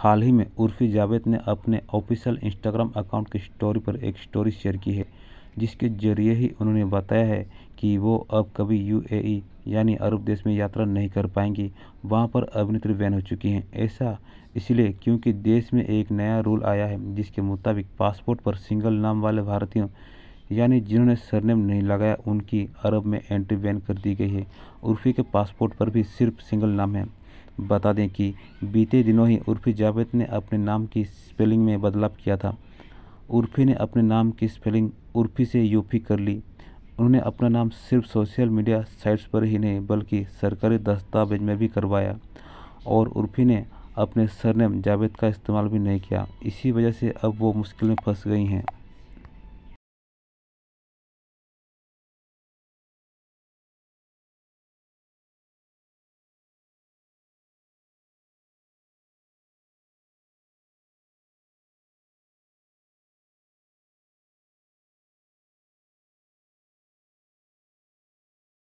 हाल ही में उर्फी जावेद ने अपने ऑफिशियल इंस्टाग्राम अकाउंट की स्टोरी पर एक स्टोरी शेयर की है जिसके जरिए ही उन्होंने बताया है कि वो अब कभी यूएई यानी अरब देश में यात्रा नहीं कर पाएंगी वहाँ पर अभिनेत्री बैन हो चुकी हैं ऐसा इसलिए क्योंकि देश में एक नया रूल आया है जिसके मुताबिक पासपोर्ट पर सिंगल नाम वाले भारतीयों यानी जिन्होंने सरनेम नहीं लगाया उनकी अरब में एंट्री बैन कर दी गई है उर्फी के पासपोर्ट पर भी सिर्फ सिंगल नाम है बता दें कि बीते दिनों ही उर्फी जावेद ने अपने नाम की स्पेलिंग में बदलाव किया था उर्फी ने अपने नाम की स्पेलिंग उर्फी से यूफी कर ली उन्होंने अपना नाम सिर्फ सोशल मीडिया साइट्स पर ही नहीं बल्कि सरकारी दस्तावेज में भी करवाया और उर्फी ने अपने सरनेम जावेद का इस्तेमाल भी नहीं किया इसी वजह से अब वो मुश्किल में फंस गई हैं